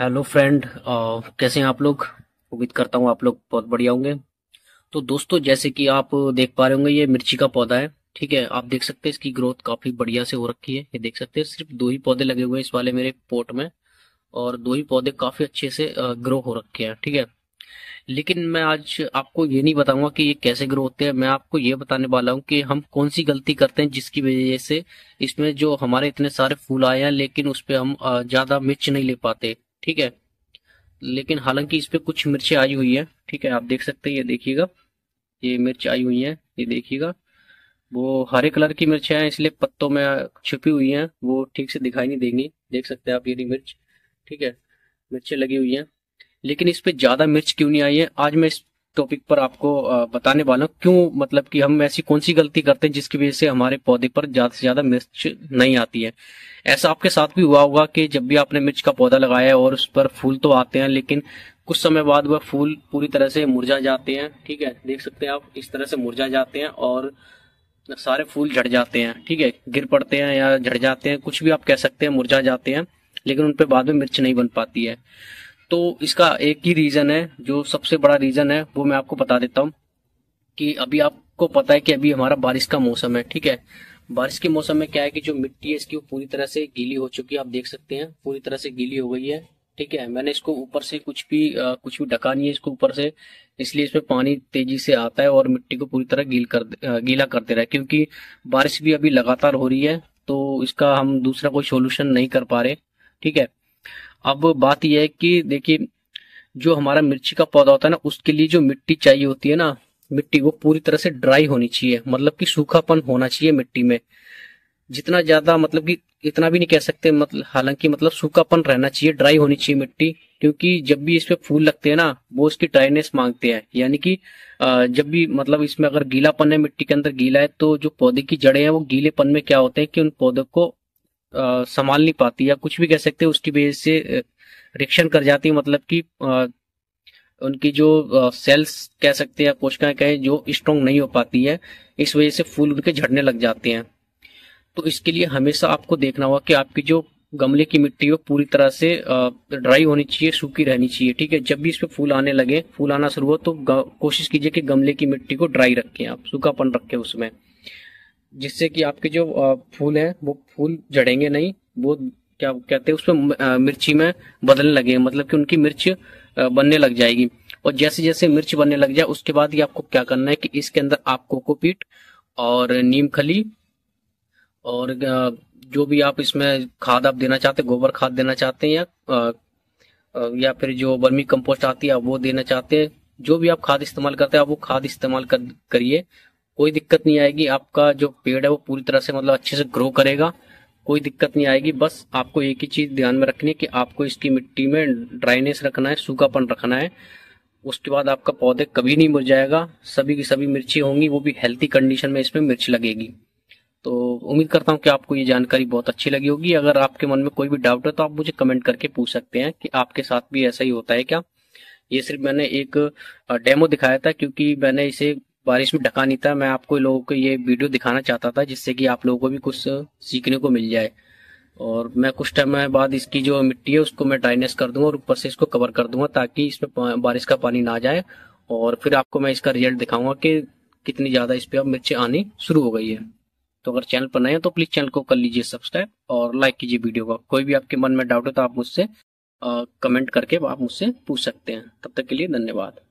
hello friend uh, कैसे हैं आप लोग उम्मीद करता हूँ आप लोग बहुत बढ़िया होंगे तो दोस्तों जैसे कि आप देख पा रहे होंगे ये मिर्ची का पौधा है ठीक है आप देख सकते हैं इसकी ग्रोथ काफी बढ़िया से हो रखी है ये देख सकते हैं सिर्फ दो ही पौधे लगे हुए हैं इस वाले मेरे पोट में और दो ही पौधे काफी अच्छे से ग्रो uh, हो रखे हैं ठीक है लेकिन मैं आज आपको ये नहीं बताऊंगा कि ये कैसे ग्रो होते हैं मैं आपको ये बताने वाला हूँ कि हम कौन सी गलती करते हैं जिसकी वजह से इसमें जो हमारे इतने सारे फूल आए हैं लेकिन उस पर हम uh, ज्यादा मिर्च नहीं ले पाते ठीक है लेकिन हालांकि इस पर कुछ मिर्चें आई हुई है ठीक है आप देख सकते हैं ये देखिएगा ये मिर्च आई हुई है ये देखिएगा वो हरे कलर की मिर्च है इसलिए पत्तों में छुपी हुई है वो ठीक से दिखाई नहीं देंगी देख सकते हैं आप ये मिर्च ठीक है मिर्चें लगी हुई हैं लेकिन इस पर ज़्यादा मिर्च क्यों नहीं आई है आज मैं इस टॉपिक पर आपको बताने वाला हूँ क्यों मतलब कि हम ऐसी कौन सी गलती करते हैं जिसकी वजह से हमारे पौधे पर ज्यादा से ज्यादा मिर्च नहीं आती है ऐसा आपके साथ भी हुआ होगा कि जब भी आपने मिर्च का पौधा लगाया है और उस पर फूल तो आते हैं लेकिन कुछ समय बाद वह फूल पूरी तरह से मुरझा जाते हैं ठीक है देख सकते हैं आप इस तरह से मुरझा जाते हैं और सारे फूल झड़ जाते हैं ठीक है गिर पड़ते हैं या झड़ जाते हैं कुछ भी आप कह सकते हैं मुरझा जाते हैं लेकिन उन पर बाद में मिर्च नहीं बन पाती है तो इसका एक ही रीजन है जो सबसे बड़ा रीजन है वो मैं आपको बता देता हूँ कि अभी आपको पता है कि अभी हमारा बारिश का मौसम है ठीक है बारिश के मौसम में क्या है कि जो मिट्टी है इसकी वो पूरी तरह से गीली हो चुकी है आप देख सकते हैं पूरी तरह से गीली हो गई है ठीक है मैंने इसको ऊपर से कुछ भी आ, कुछ भी ढका नहीं है इसको ऊपर से इसलिए इसमें पानी तेजी से आता है और मिट्टी को पूरी तरह गील कर गीला कर दे रहा है क्योंकि बारिश भी अभी लगातार हो रही है तो इसका हम दूसरा कोई सोल्यूशन नहीं कर पा रहे ठीक है अब बात यह है कि देखिए जो हमारा मिर्ची का पौधा होता है ना उसके लिए जो मिट्टी चाहिए होती है ना मिट्टी वो पूरी तरह से ड्राई होनी चाहिए मतलब कि सूखापन होना चाहिए मिट्टी में जितना ज्यादा मतलब कि इतना भी नहीं कह सकते मतलब हालांकि मतलब सूखापन रहना चाहिए ड्राई होनी चाहिए मिट्टी क्योंकि जब भी इसमें फूल लगते हैं ना वो उसकी ड्राइनेस मांगते हैं यानी कि जब भी मतलब इसमें अगर गीलापन है मिट्टी के अंदर गीला है तो जो पौधे की जड़ें हैं वो गीलेपन में क्या होते हैं कि उन पौधों को संभाल नहीं पाती या कुछ भी कह सकते हैं उसकी वजह से रिएक्शन कर जाती है मतलब कि उनकी जो सेल्स कह सकते हैं या कोशिकाएं कहें जो स्ट्रांग नहीं हो पाती है इस वजह से फूल उनके झड़ने लग जाते हैं तो इसके लिए हमेशा आपको देखना होगा कि आपकी जो गमले की मिट्टी वो पूरी तरह से ड्राई होनी चाहिए सूखी रहनी चाहिए ठीक है जब भी इस पर फूल आने लगे फूल आना शुरू हो तो कोशिश कीजिए कि गमले की मिट्टी को ड्राई रखें आप सूखापन रखें उसमें जिससे कि आपके जो फूल हैं वो फूल जड़ेंगे नहीं वो क्या कहते हैं उसमें मिर्ची में बदलने लगे मतलब कि उनकी मिर्च बनने लग जाएगी और जैसे जैसे मिर्च बनने लग जाए उसके बाद ही आपको क्या करना है कि इसके अंदर आप कोकोपीट और नीम खली और जो भी आप इसमें खाद आप देना चाहते हैं गोबर खाद देना चाहते हैं या या फिर जो बर्मी कंपोस्ट आती है आप वो देना चाहते हैं जो भी आप खाद इस्तेमाल करते हैं आप वो खाद इस्तेमाल करिए कोई दिक्कत नहीं आएगी आपका जो पेड़ है वो पूरी तरह से मतलब अच्छे से ग्रो करेगा कोई दिक्कत नहीं आएगी बस आपको एक ही चीज ध्यान में रखनी है कि आपको इसकी मिट्टी में ड्राइनेस रखना है सूखापन रखना है उसके बाद आपका पौधे कभी नहीं मुर जाएगा सभी की सभी मिर्ची होंगी वो भी हेल्थी कंडीशन में इसमें मिर्च लगेगी तो उम्मीद करता हूं कि आपको ये जानकारी बहुत अच्छी लगी होगी अगर आपके मन में कोई भी डाउट है तो आप मुझे कमेंट करके पूछ सकते हैं कि आपके साथ भी ऐसा ही होता है क्या ये सिर्फ मैंने एक डेमो दिखाया था क्योंकि मैंने इसे बारिश में ढका नहीं था मैं आपको लोगों को ये वीडियो दिखाना चाहता था जिससे कि आप लोगों को भी कुछ सीखने को मिल जाए और मैं कुछ टाइम बाद इसकी जो मिट्टी है उसको मैं ड्राइनेस कर दूंगा और ऊपर से इसको कवर कर दूंगा ताकि इसमें बारिश का पानी ना जाए और फिर आपको मैं इसका रिजल्ट दिखाऊंगा कि कितनी ज़्यादा इस पर अब मिर्ची आनी शुरू हो गई है तो अगर चैनल पर नए हैं तो प्लीज़ चैनल को कर लीजिए सब्सक्राइब और लाइक कीजिए वीडियो का कोई भी आपके मन में डाउट हो तो आप मुझसे कमेंट करके आप मुझसे पूछ सकते हैं तब तक के लिए धन्यवाद